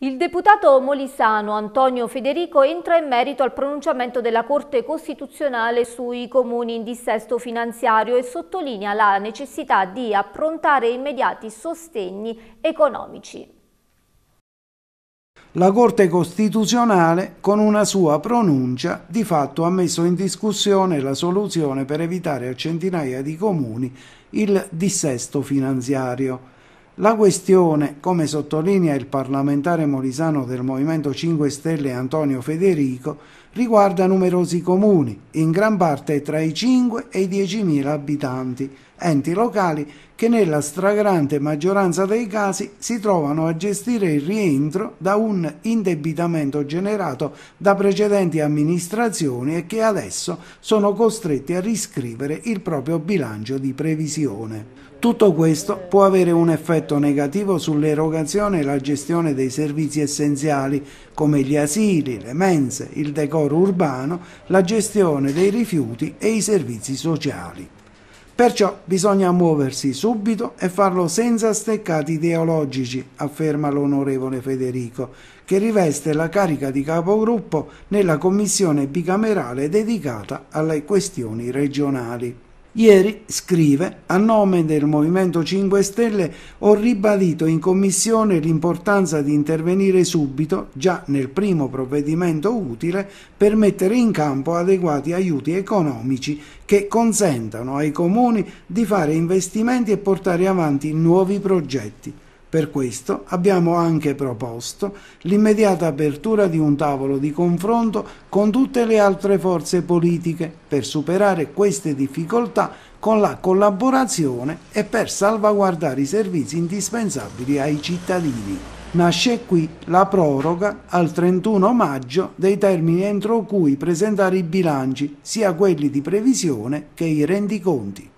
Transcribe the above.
Il deputato molisano Antonio Federico entra in merito al pronunciamento della Corte Costituzionale sui comuni in dissesto finanziario e sottolinea la necessità di approntare immediati sostegni economici. La Corte Costituzionale, con una sua pronuncia, di fatto ha messo in discussione la soluzione per evitare a centinaia di comuni il dissesto finanziario. La questione, come sottolinea il parlamentare molisano del Movimento 5 Stelle Antonio Federico, riguarda numerosi comuni, in gran parte tra i 5 e i 10.000 abitanti, enti locali che nella stragrande maggioranza dei casi si trovano a gestire il rientro da un indebitamento generato da precedenti amministrazioni e che adesso sono costretti a riscrivere il proprio bilancio di previsione. Tutto questo può avere un effetto negativo sull'erogazione e la gestione dei servizi essenziali come gli asili, le mense, il decoro territorio urbano, la gestione dei rifiuti e i servizi sociali. Perciò bisogna muoversi subito e farlo senza steccati ideologici, afferma l'onorevole Federico, che riveste la carica di capogruppo nella commissione bicamerale dedicata alle questioni regionali. Ieri, scrive, a nome del Movimento 5 Stelle ho ribadito in Commissione l'importanza di intervenire subito, già nel primo provvedimento utile, per mettere in campo adeguati aiuti economici che consentano ai comuni di fare investimenti e portare avanti nuovi progetti. Per questo abbiamo anche proposto l'immediata apertura di un tavolo di confronto con tutte le altre forze politiche per superare queste difficoltà con la collaborazione e per salvaguardare i servizi indispensabili ai cittadini. Nasce qui la proroga al 31 maggio dei termini entro cui presentare i bilanci, sia quelli di previsione che i rendiconti.